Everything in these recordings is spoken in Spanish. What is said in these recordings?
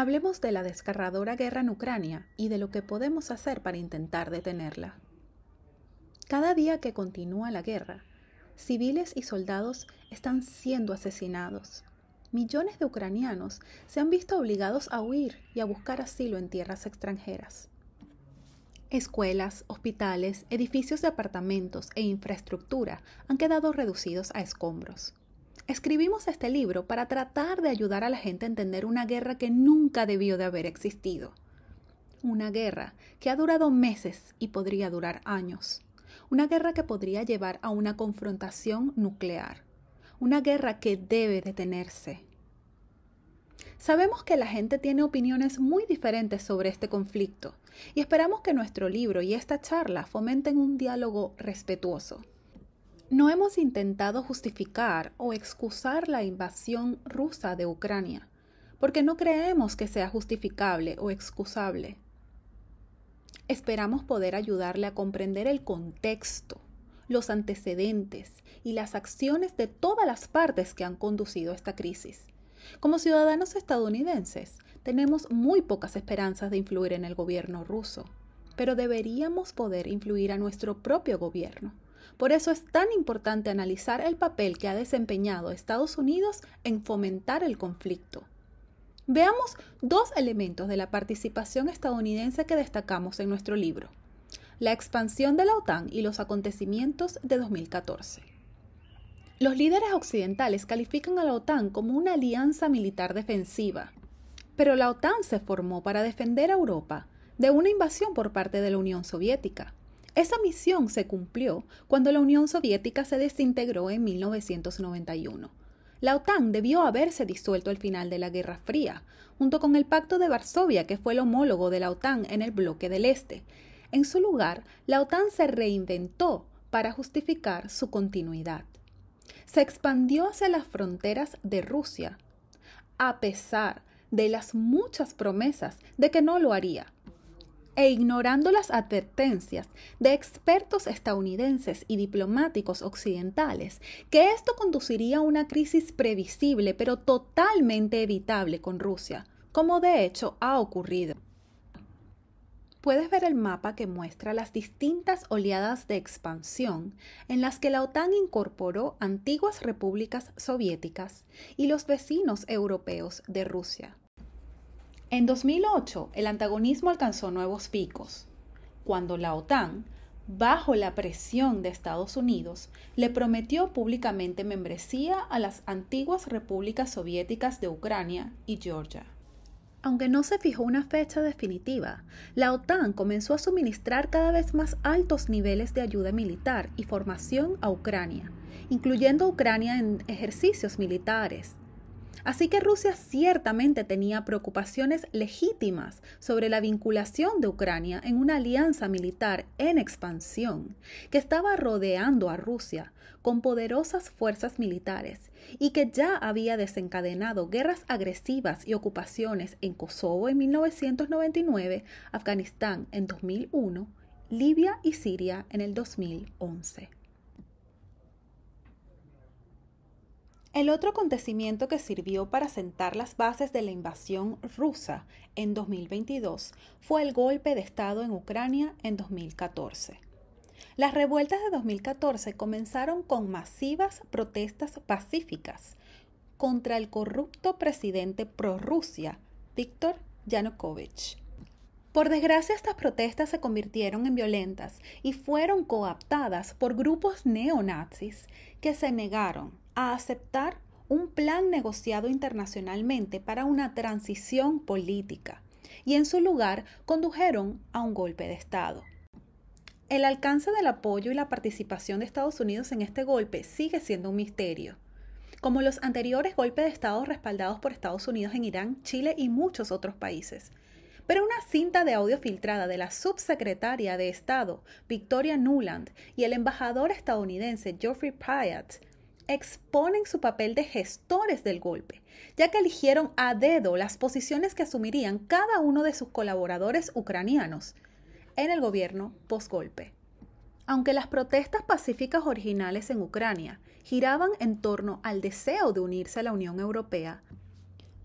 Hablemos de la desgarradora guerra en Ucrania y de lo que podemos hacer para intentar detenerla. Cada día que continúa la guerra, civiles y soldados están siendo asesinados. Millones de ucranianos se han visto obligados a huir y a buscar asilo en tierras extranjeras. Escuelas, hospitales, edificios de apartamentos e infraestructura han quedado reducidos a escombros. Escribimos este libro para tratar de ayudar a la gente a entender una guerra que nunca debió de haber existido. Una guerra que ha durado meses y podría durar años. Una guerra que podría llevar a una confrontación nuclear. Una guerra que debe detenerse. Sabemos que la gente tiene opiniones muy diferentes sobre este conflicto y esperamos que nuestro libro y esta charla fomenten un diálogo respetuoso. No hemos intentado justificar o excusar la invasión rusa de Ucrania, porque no creemos que sea justificable o excusable. Esperamos poder ayudarle a comprender el contexto, los antecedentes y las acciones de todas las partes que han conducido a esta crisis. Como ciudadanos estadounidenses, tenemos muy pocas esperanzas de influir en el gobierno ruso, pero deberíamos poder influir a nuestro propio gobierno. Por eso es tan importante analizar el papel que ha desempeñado Estados Unidos en fomentar el conflicto. Veamos dos elementos de la participación estadounidense que destacamos en nuestro libro. La expansión de la OTAN y los acontecimientos de 2014. Los líderes occidentales califican a la OTAN como una alianza militar defensiva, pero la OTAN se formó para defender a Europa de una invasión por parte de la Unión Soviética. Esa misión se cumplió cuando la Unión Soviética se desintegró en 1991. La OTAN debió haberse disuelto al final de la Guerra Fría, junto con el Pacto de Varsovia, que fue el homólogo de la OTAN en el bloque del Este. En su lugar, la OTAN se reinventó para justificar su continuidad. Se expandió hacia las fronteras de Rusia, a pesar de las muchas promesas de que no lo haría, e ignorando las advertencias de expertos estadounidenses y diplomáticos occidentales, que esto conduciría a una crisis previsible pero totalmente evitable con Rusia, como de hecho ha ocurrido. Puedes ver el mapa que muestra las distintas oleadas de expansión en las que la OTAN incorporó antiguas repúblicas soviéticas y los vecinos europeos de Rusia. En 2008, el antagonismo alcanzó nuevos picos, cuando la OTAN, bajo la presión de Estados Unidos, le prometió públicamente membresía a las antiguas repúblicas soviéticas de Ucrania y Georgia. Aunque no se fijó una fecha definitiva, la OTAN comenzó a suministrar cada vez más altos niveles de ayuda militar y formación a Ucrania, incluyendo Ucrania en ejercicios militares, Así que Rusia ciertamente tenía preocupaciones legítimas sobre la vinculación de Ucrania en una alianza militar en expansión que estaba rodeando a Rusia con poderosas fuerzas militares y que ya había desencadenado guerras agresivas y ocupaciones en Kosovo en 1999, Afganistán en 2001, Libia y Siria en el 2011. El otro acontecimiento que sirvió para sentar las bases de la invasión rusa en 2022 fue el golpe de Estado en Ucrania en 2014. Las revueltas de 2014 comenzaron con masivas protestas pacíficas contra el corrupto presidente prorrusia, Víctor Yanukovych. Por desgracia, estas protestas se convirtieron en violentas y fueron coaptadas por grupos neonazis que se negaron a aceptar un plan negociado internacionalmente para una transición política y en su lugar condujeron a un golpe de Estado. El alcance del apoyo y la participación de Estados Unidos en este golpe sigue siendo un misterio. Como los anteriores golpes de Estado respaldados por Estados Unidos en Irán, Chile y muchos otros países. Pero una cinta de audio filtrada de la subsecretaria de Estado, Victoria Nuland, y el embajador estadounidense Geoffrey Pyatt exponen su papel de gestores del golpe, ya que eligieron a dedo las posiciones que asumirían cada uno de sus colaboradores ucranianos en el gobierno golpe Aunque las protestas pacíficas originales en Ucrania giraban en torno al deseo de unirse a la Unión Europea,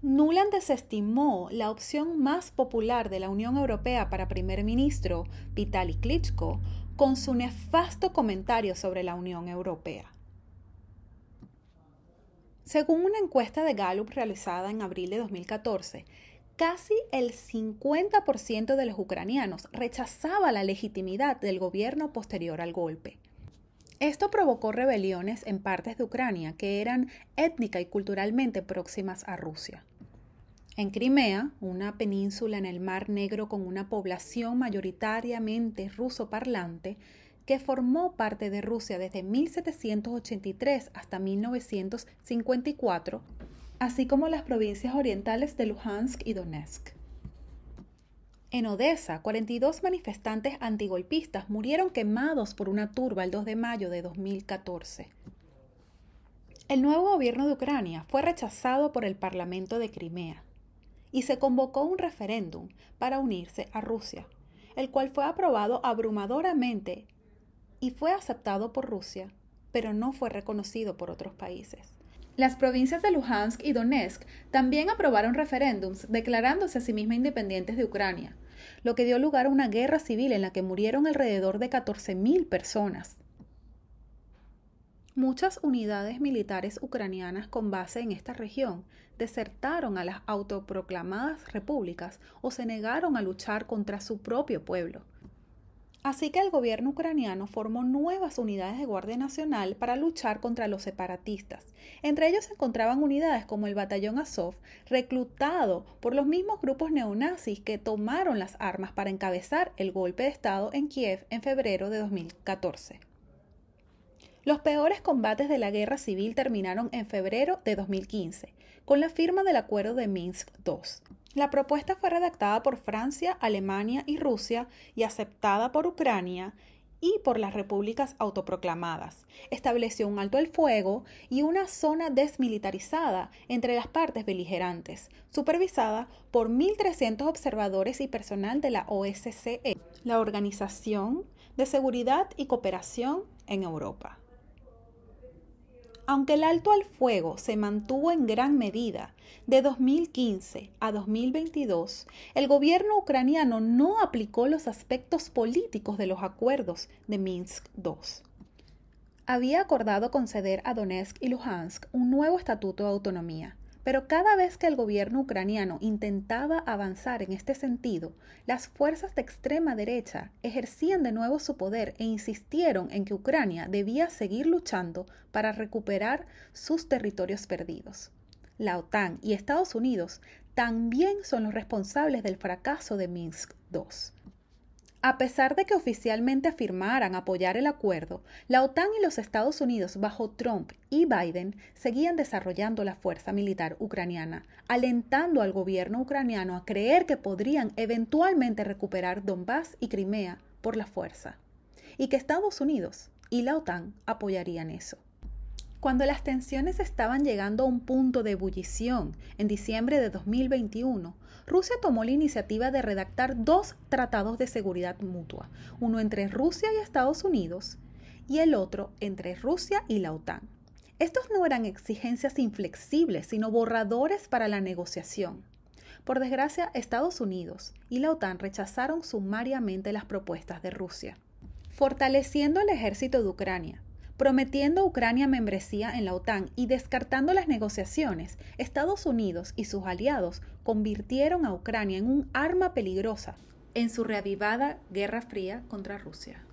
Nuland desestimó la opción más popular de la Unión Europea para primer ministro, Vitaly Klitschko, con su nefasto comentario sobre la Unión Europea. Según una encuesta de Gallup realizada en abril de 2014, casi el 50% de los ucranianos rechazaba la legitimidad del gobierno posterior al golpe. Esto provocó rebeliones en partes de Ucrania que eran étnica y culturalmente próximas a Rusia. En Crimea, una península en el Mar Negro con una población mayoritariamente ruso parlante, que formó parte de Rusia desde 1783 hasta 1954, así como las provincias orientales de Luhansk y Donetsk. En Odessa, 42 manifestantes antigolpistas murieron quemados por una turba el 2 de mayo de 2014. El nuevo gobierno de Ucrania fue rechazado por el Parlamento de Crimea y se convocó un referéndum para unirse a Rusia, el cual fue aprobado abrumadoramente y fue aceptado por Rusia, pero no fue reconocido por otros países. Las provincias de Luhansk y Donetsk también aprobaron referéndums declarándose a sí mismas independientes de Ucrania, lo que dio lugar a una guerra civil en la que murieron alrededor de 14.000 personas. Muchas unidades militares ucranianas con base en esta región desertaron a las autoproclamadas repúblicas o se negaron a luchar contra su propio pueblo. Así que el gobierno ucraniano formó nuevas unidades de Guardia Nacional para luchar contra los separatistas. Entre ellos se encontraban unidades como el batallón Azov, reclutado por los mismos grupos neonazis que tomaron las armas para encabezar el golpe de Estado en Kiev en febrero de 2014. Los peores combates de la guerra civil terminaron en febrero de 2015, con la firma del Acuerdo de Minsk II. La propuesta fue redactada por Francia, Alemania y Rusia y aceptada por Ucrania y por las repúblicas autoproclamadas. Estableció un alto el fuego y una zona desmilitarizada entre las partes beligerantes, supervisada por 1.300 observadores y personal de la OSCE, la Organización de Seguridad y Cooperación en Europa. Aunque el alto al fuego se mantuvo en gran medida de 2015 a 2022, el gobierno ucraniano no aplicó los aspectos políticos de los acuerdos de Minsk II. Había acordado conceder a Donetsk y Luhansk un nuevo estatuto de autonomía, pero cada vez que el gobierno ucraniano intentaba avanzar en este sentido, las fuerzas de extrema derecha ejercían de nuevo su poder e insistieron en que Ucrania debía seguir luchando para recuperar sus territorios perdidos. La OTAN y Estados Unidos también son los responsables del fracaso de Minsk II. A pesar de que oficialmente afirmaran apoyar el acuerdo, la OTAN y los Estados Unidos bajo Trump y Biden seguían desarrollando la fuerza militar ucraniana, alentando al gobierno ucraniano a creer que podrían eventualmente recuperar Donbass y Crimea por la fuerza, y que Estados Unidos y la OTAN apoyarían eso. Cuando las tensiones estaban llegando a un punto de ebullición en diciembre de 2021, Rusia tomó la iniciativa de redactar dos tratados de seguridad mutua, uno entre Rusia y Estados Unidos y el otro entre Rusia y la OTAN. Estos no eran exigencias inflexibles, sino borradores para la negociación. Por desgracia, Estados Unidos y la OTAN rechazaron sumariamente las propuestas de Rusia, fortaleciendo el ejército de Ucrania, Prometiendo a Ucrania membresía en la OTAN y descartando las negociaciones, Estados Unidos y sus aliados convirtieron a Ucrania en un arma peligrosa en su reavivada Guerra Fría contra Rusia.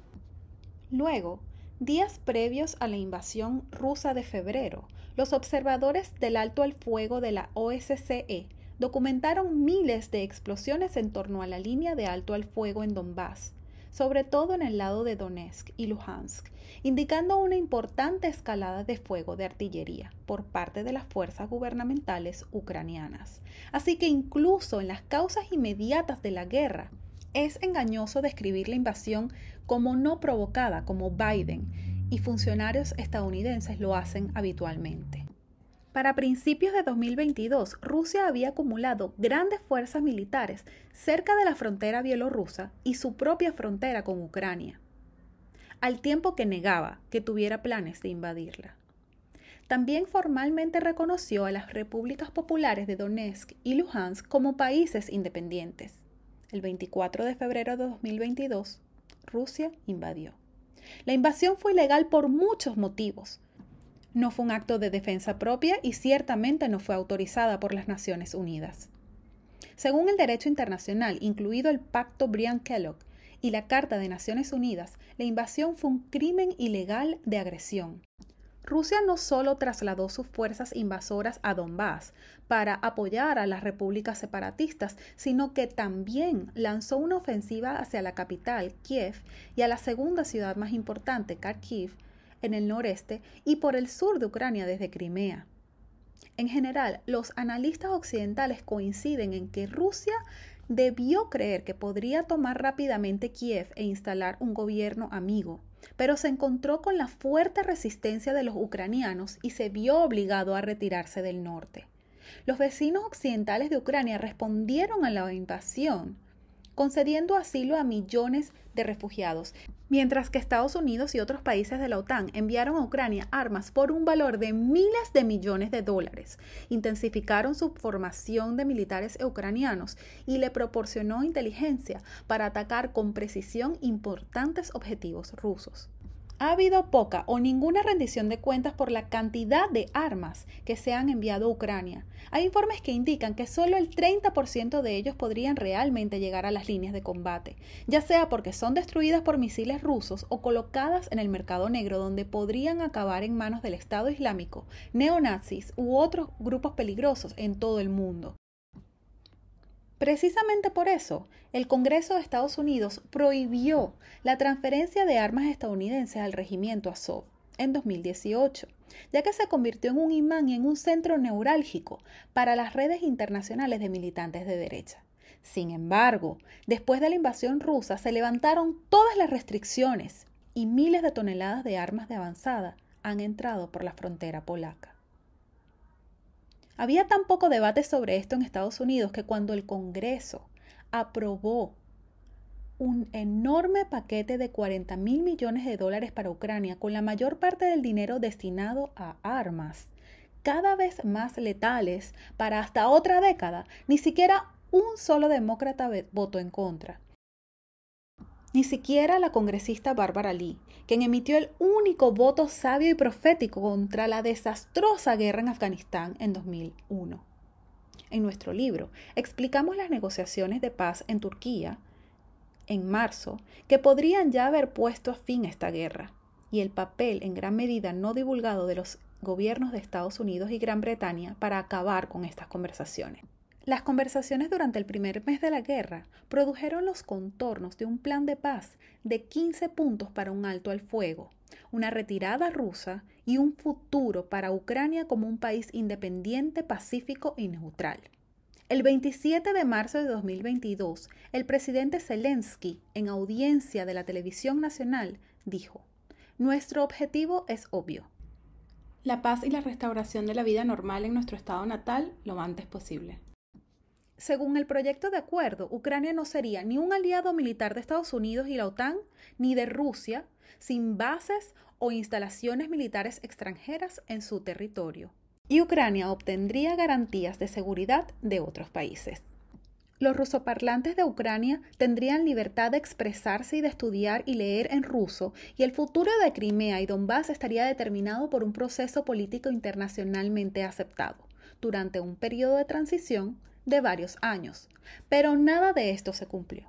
Luego, días previos a la invasión rusa de febrero, los observadores del alto al fuego de la OSCE documentaron miles de explosiones en torno a la línea de alto al fuego en Donbass, sobre todo en el lado de Donetsk y Luhansk, indicando una importante escalada de fuego de artillería por parte de las fuerzas gubernamentales ucranianas. Así que incluso en las causas inmediatas de la guerra, es engañoso describir la invasión como no provocada, como Biden y funcionarios estadounidenses lo hacen habitualmente. Para principios de 2022, Rusia había acumulado grandes fuerzas militares cerca de la frontera bielorrusa y su propia frontera con Ucrania, al tiempo que negaba que tuviera planes de invadirla. También formalmente reconoció a las repúblicas populares de Donetsk y Luhansk como países independientes. El 24 de febrero de 2022, Rusia invadió. La invasión fue ilegal por muchos motivos, no fue un acto de defensa propia y ciertamente no fue autorizada por las Naciones Unidas. Según el derecho internacional, incluido el Pacto Brian kellogg y la Carta de Naciones Unidas, la invasión fue un crimen ilegal de agresión. Rusia no solo trasladó sus fuerzas invasoras a Donbass para apoyar a las repúblicas separatistas, sino que también lanzó una ofensiva hacia la capital, Kiev, y a la segunda ciudad más importante, Kharkiv, en el noreste y por el sur de Ucrania desde Crimea. En general, los analistas occidentales coinciden en que Rusia debió creer que podría tomar rápidamente Kiev e instalar un gobierno amigo, pero se encontró con la fuerte resistencia de los ucranianos y se vio obligado a retirarse del norte. Los vecinos occidentales de Ucrania respondieron a la invasión, concediendo asilo a millones de refugiados, mientras que Estados Unidos y otros países de la OTAN enviaron a Ucrania armas por un valor de miles de millones de dólares, intensificaron su formación de militares ucranianos y le proporcionó inteligencia para atacar con precisión importantes objetivos rusos ha habido poca o ninguna rendición de cuentas por la cantidad de armas que se han enviado a Ucrania. Hay informes que indican que solo el 30% de ellos podrían realmente llegar a las líneas de combate, ya sea porque son destruidas por misiles rusos o colocadas en el mercado negro donde podrían acabar en manos del Estado Islámico, neonazis u otros grupos peligrosos en todo el mundo. Precisamente por eso, el Congreso de Estados Unidos prohibió la transferencia de armas estadounidenses al regimiento Azov en 2018, ya que se convirtió en un imán y en un centro neurálgico para las redes internacionales de militantes de derecha. Sin embargo, después de la invasión rusa se levantaron todas las restricciones y miles de toneladas de armas de avanzada han entrado por la frontera polaca. Había tan poco debate sobre esto en Estados Unidos que cuando el Congreso aprobó un enorme paquete de 40 mil millones de dólares para Ucrania, con la mayor parte del dinero destinado a armas, cada vez más letales para hasta otra década, ni siquiera un solo demócrata votó en contra. Ni siquiera la congresista Bárbara Lee, quien emitió el único voto sabio y profético contra la desastrosa guerra en Afganistán en 2001. En nuestro libro explicamos las negociaciones de paz en Turquía en marzo que podrían ya haber puesto a fin a esta guerra y el papel en gran medida no divulgado de los gobiernos de Estados Unidos y Gran Bretaña para acabar con estas conversaciones. Las conversaciones durante el primer mes de la guerra produjeron los contornos de un plan de paz de 15 puntos para un alto al fuego, una retirada rusa y un futuro para Ucrania como un país independiente, pacífico y neutral. El 27 de marzo de 2022, el presidente Zelensky, en audiencia de la televisión nacional, dijo, Nuestro objetivo es obvio. La paz y la restauración de la vida normal en nuestro estado natal lo antes posible. Según el proyecto de acuerdo, Ucrania no sería ni un aliado militar de Estados Unidos y la OTAN, ni de Rusia, sin bases o instalaciones militares extranjeras en su territorio. Y Ucrania obtendría garantías de seguridad de otros países. Los rusoparlantes de Ucrania tendrían libertad de expresarse y de estudiar y leer en ruso, y el futuro de Crimea y Donbass estaría determinado por un proceso político internacionalmente aceptado, durante un periodo de transición de varios años, pero nada de esto se cumplió.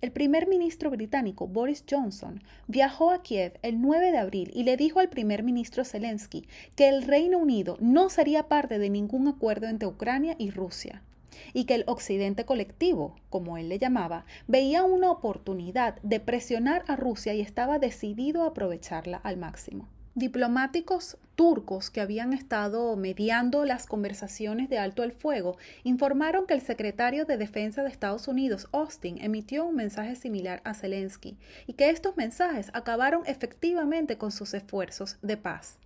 El primer ministro británico Boris Johnson viajó a Kiev el 9 de abril y le dijo al primer ministro Zelensky que el Reino Unido no sería parte de ningún acuerdo entre Ucrania y Rusia y que el Occidente colectivo, como él le llamaba, veía una oportunidad de presionar a Rusia y estaba decidido a aprovecharla al máximo. Diplomáticos turcos que habían estado mediando las conversaciones de alto el fuego informaron que el secretario de Defensa de Estados Unidos, Austin, emitió un mensaje similar a Zelensky y que estos mensajes acabaron efectivamente con sus esfuerzos de paz.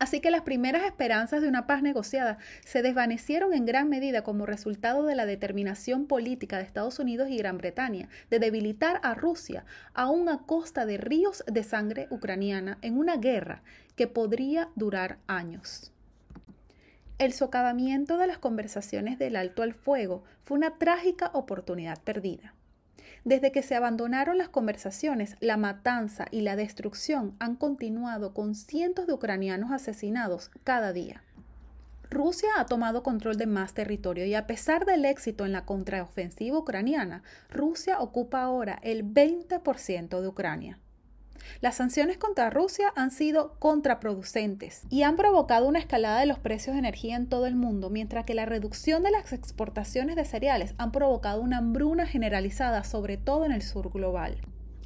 Así que las primeras esperanzas de una paz negociada se desvanecieron en gran medida como resultado de la determinación política de Estados Unidos y Gran Bretaña de debilitar a Rusia, aún a costa de ríos de sangre ucraniana, en una guerra que podría durar años. El socavamiento de las conversaciones del alto al fuego fue una trágica oportunidad perdida. Desde que se abandonaron las conversaciones, la matanza y la destrucción han continuado con cientos de ucranianos asesinados cada día. Rusia ha tomado control de más territorio y a pesar del éxito en la contraofensiva ucraniana, Rusia ocupa ahora el 20% de Ucrania. Las sanciones contra Rusia han sido contraproducentes y han provocado una escalada de los precios de energía en todo el mundo, mientras que la reducción de las exportaciones de cereales han provocado una hambruna generalizada, sobre todo en el sur global.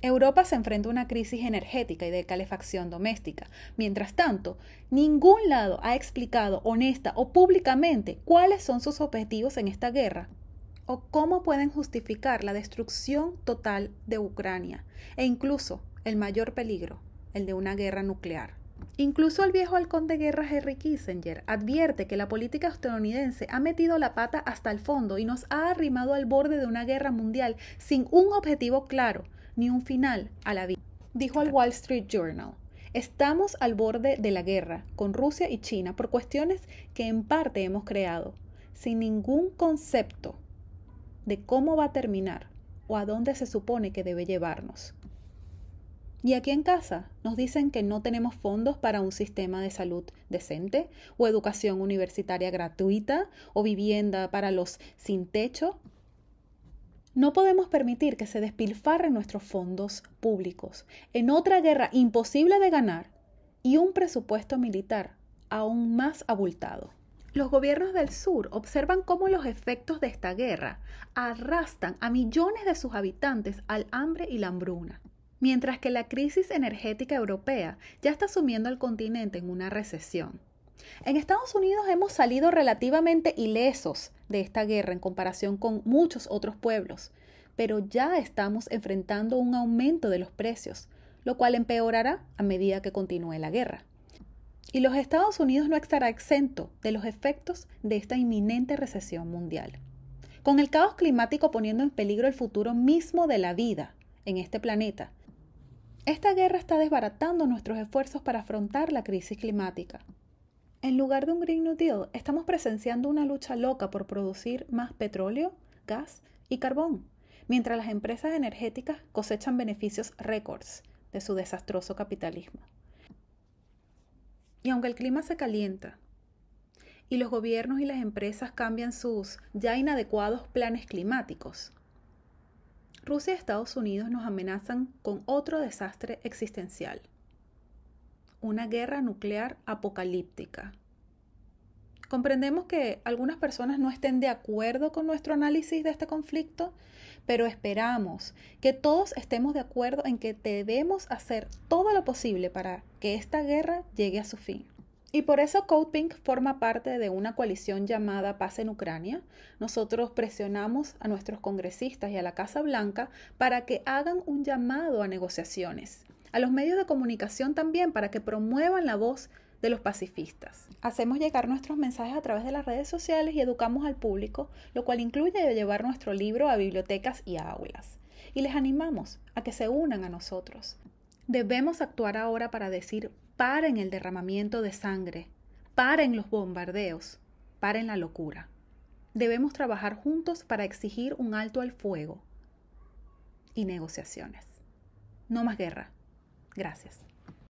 Europa se enfrenta a una crisis energética y de calefacción doméstica. Mientras tanto, ningún lado ha explicado honesta o públicamente cuáles son sus objetivos en esta guerra o cómo pueden justificar la destrucción total de Ucrania e incluso el mayor peligro, el de una guerra nuclear. Incluso el viejo halcón de guerra Henry Kissinger advierte que la política estadounidense ha metido la pata hasta el fondo y nos ha arrimado al borde de una guerra mundial sin un objetivo claro ni un final a la vida. Dijo al Wall Street Journal, estamos al borde de la guerra con Rusia y China por cuestiones que en parte hemos creado, sin ningún concepto de cómo va a terminar o a dónde se supone que debe llevarnos. Y aquí en casa nos dicen que no tenemos fondos para un sistema de salud decente o educación universitaria gratuita o vivienda para los sin techo. No podemos permitir que se despilfarren nuestros fondos públicos en otra guerra imposible de ganar y un presupuesto militar aún más abultado. Los gobiernos del sur observan cómo los efectos de esta guerra arrastran a millones de sus habitantes al hambre y la hambruna mientras que la crisis energética europea ya está sumiendo al continente en una recesión. En Estados Unidos hemos salido relativamente ilesos de esta guerra en comparación con muchos otros pueblos, pero ya estamos enfrentando un aumento de los precios, lo cual empeorará a medida que continúe la guerra. Y los Estados Unidos no estará exento de los efectos de esta inminente recesión mundial. Con el caos climático poniendo en peligro el futuro mismo de la vida en este planeta, esta guerra está desbaratando nuestros esfuerzos para afrontar la crisis climática. En lugar de un Green New Deal, estamos presenciando una lucha loca por producir más petróleo, gas y carbón, mientras las empresas energéticas cosechan beneficios récords de su desastroso capitalismo. Y aunque el clima se calienta y los gobiernos y las empresas cambian sus ya inadecuados planes climáticos, Rusia y Estados Unidos nos amenazan con otro desastre existencial, una guerra nuclear apocalíptica. Comprendemos que algunas personas no estén de acuerdo con nuestro análisis de este conflicto, pero esperamos que todos estemos de acuerdo en que debemos hacer todo lo posible para que esta guerra llegue a su fin. Y por eso Code forma parte de una coalición llamada Paz en Ucrania. Nosotros presionamos a nuestros congresistas y a la Casa Blanca para que hagan un llamado a negociaciones. A los medios de comunicación también para que promuevan la voz de los pacifistas. Hacemos llegar nuestros mensajes a través de las redes sociales y educamos al público, lo cual incluye llevar nuestro libro a bibliotecas y a aulas. Y les animamos a que se unan a nosotros. Debemos actuar ahora para decir paren el derramamiento de sangre, paren los bombardeos, paren la locura. Debemos trabajar juntos para exigir un alto al fuego y negociaciones. No más guerra. Gracias.